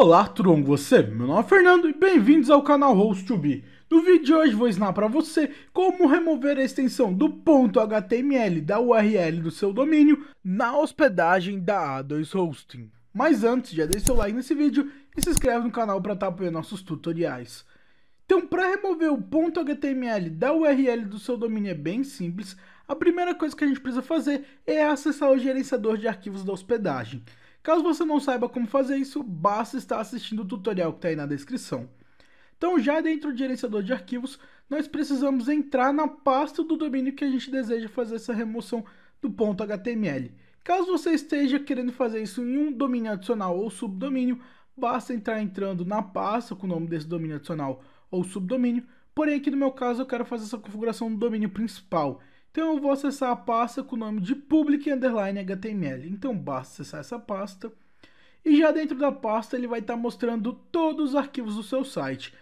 Olá, tudo bom com você? Meu nome é Fernando e bem-vindos ao canal Host2B. No vídeo de hoje vou ensinar para você como remover a extensão do ponto .html da URL do seu domínio na hospedagem da A2 Hosting. Mas antes, já deixa seu like nesse vídeo e se inscreve no canal para estar tá apoiando nossos tutoriais. Então, para remover o ponto .html da URL do seu domínio é bem simples. A primeira coisa que a gente precisa fazer é acessar o gerenciador de arquivos da hospedagem. Caso você não saiba como fazer isso, basta estar assistindo o tutorial que está aí na descrição. Então já dentro do gerenciador de arquivos, nós precisamos entrar na pasta do domínio que a gente deseja fazer essa remoção do ponto .html. Caso você esteja querendo fazer isso em um domínio adicional ou subdomínio, basta entrar entrando na pasta com o nome desse domínio adicional ou subdomínio, porém aqui no meu caso eu quero fazer essa configuração no domínio principal. Então eu vou acessar a pasta com o nome de public underline html. Então basta acessar essa pasta. E já dentro da pasta ele vai estar mostrando todos os arquivos do seu site.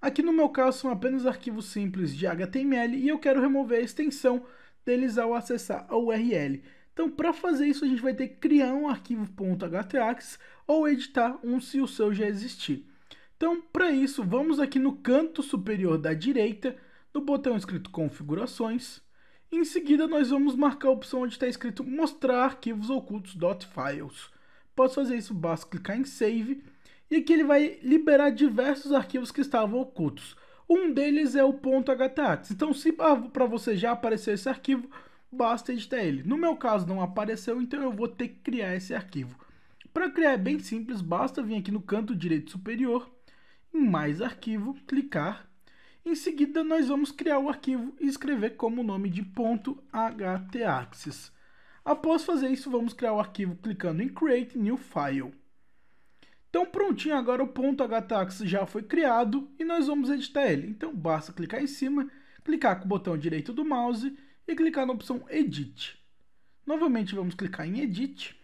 Aqui no meu caso são apenas arquivos simples de HTML e eu quero remover a extensão deles ao acessar a URL. Então para fazer isso a gente vai ter que criar um arquivo .htax ou editar um se o seu já existir. Então para isso vamos aqui no canto superior da direita, no botão escrito configurações, em seguida, nós vamos marcar a opção onde está escrito mostrar arquivos ocultos.files. Posso fazer isso, basta clicar em save e aqui ele vai liberar diversos arquivos que estavam ocultos. Um deles é o .htax. Então, se para você já apareceu esse arquivo, basta editar ele. No meu caso não apareceu, então eu vou ter que criar esse arquivo. Para criar é bem simples, basta vir aqui no canto direito superior, em mais arquivo, clicar em seguida, nós vamos criar o arquivo e escrever como o nome de .htaccess. Após fazer isso, vamos criar o arquivo clicando em Create New File. Então prontinho, agora o .htaccess já foi criado e nós vamos editar ele. Então basta clicar em cima, clicar com o botão direito do mouse e clicar na opção Edit. Novamente vamos clicar em Edit.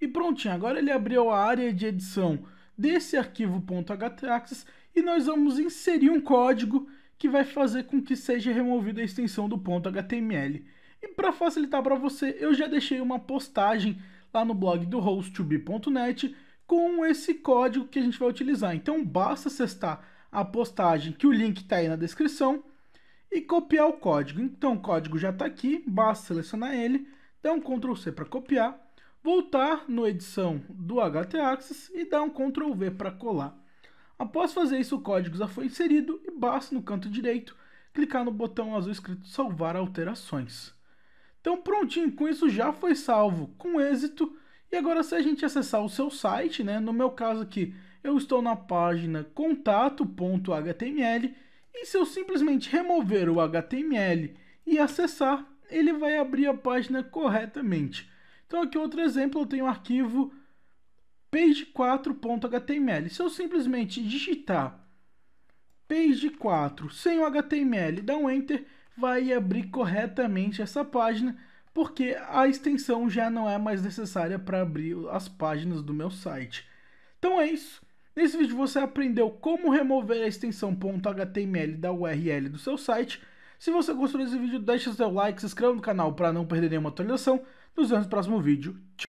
E prontinho, agora ele abriu a área de edição desse arquivo .htaccess e nós vamos inserir um código que vai fazer com que seja removida a extensão do ponto .html. E para facilitar para você, eu já deixei uma postagem lá no blog do host2b.net com esse código que a gente vai utilizar. Então basta acessar a postagem, que o link está aí na descrição, e copiar o código. Então o código já está aqui, basta selecionar ele, dar um Ctrl C para copiar, voltar no edição do HT e dar um Ctrl V para colar. Após fazer isso, o código já foi inserido e basta no canto direito clicar no botão azul escrito salvar alterações. Então prontinho, com isso já foi salvo com êxito. E agora se a gente acessar o seu site, né, no meu caso aqui, eu estou na página contato.html e se eu simplesmente remover o HTML e acessar, ele vai abrir a página corretamente. Então aqui outro exemplo, eu tenho um arquivo page4.html. Se eu simplesmente digitar page4 sem o HTML, dar um enter, vai abrir corretamente essa página, porque a extensão já não é mais necessária para abrir as páginas do meu site. Então é isso. Nesse vídeo você aprendeu como remover a extensão .html da URL do seu site. Se você gostou desse vídeo, deixe seu like, se inscreva no canal para não perder nenhuma atualização. Nos vemos no próximo vídeo. Tchau!